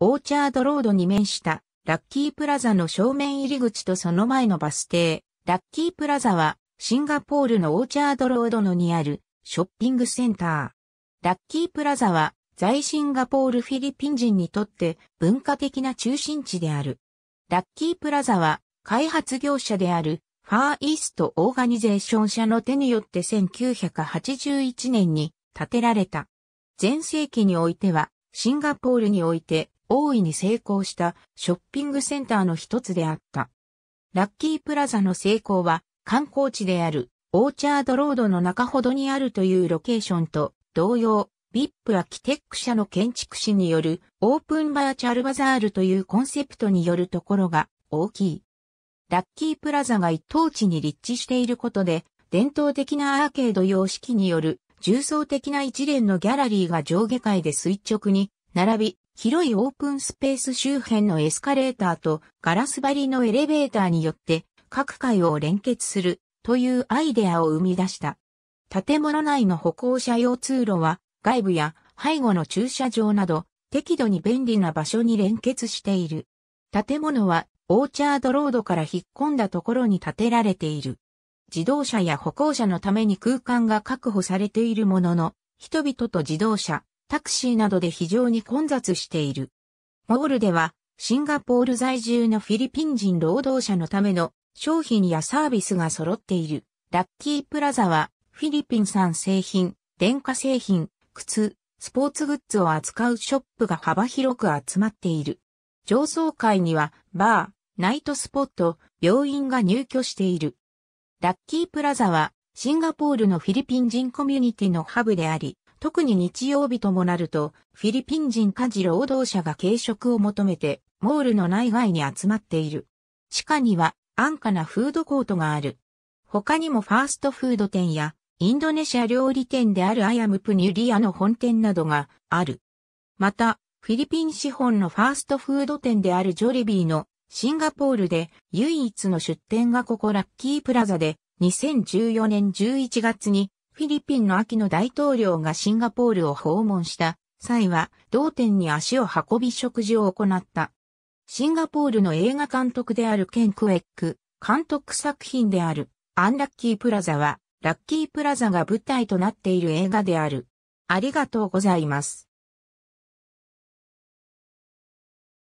オーチャードロードに面したラッキープラザの正面入り口とその前のバス停、ラッキープラザはシンガポールのオーチャードロードのにあるショッピングセンター。ラッキープラザは在シンガポールフィリピン人にとって文化的な中心地である。ラッキープラザは開発業者であるファーイーストオーガニゼーション社の手によって1981年に建てられた。前世紀においてはシンガポールにおいて大いに成功したショッピングセンターの一つであった。ラッキープラザの成功は観光地であるオーチャードロードの中ほどにあるというロケーションと同様、VIP アキテック社の建築士によるオープンバーチャルバザールというコンセプトによるところが大きい。ラッキープラザが一等地に立地していることで、伝統的なアーケード様式による重層的な一連のギャラリーが上下階で垂直に並び、広いオープンスペース周辺のエスカレーターとガラス張りのエレベーターによって各階を連結するというアイデアを生み出した。建物内の歩行者用通路は外部や背後の駐車場など適度に便利な場所に連結している。建物はオーチャードロードから引っ込んだところに建てられている。自動車や歩行者のために空間が確保されているものの、人々と自動車、タクシーなどで非常に混雑している。モールでは、シンガポール在住のフィリピン人労働者のための商品やサービスが揃っている。ラッキープラザは、フィリピン産製品、電化製品、靴、スポーツグッズを扱うショップが幅広く集まっている。上層階には、バー、ナイトスポット、病院が入居している。ラッキープラザは、シンガポールのフィリピン人コミュニティのハブであり、特に日曜日ともなると、フィリピン人家事労働者が軽食を求めて、モールの内外に集まっている。地下には安価なフードコートがある。他にもファーストフード店や、インドネシア料理店であるアヤムプニュリアの本店などがある。また、フィリピン資本のファーストフード店であるジョリビーのシンガポールで唯一の出店がここラッキープラザで2014年11月にフィリピンの秋の大統領がシンガポールを訪問した際は、同店に足を運び食事を行った。シンガポールの映画監督であるケン・クエック、監督作品である、アンラッキープラザは、ラッキープラザが舞台となっている映画である。ありがとうございます。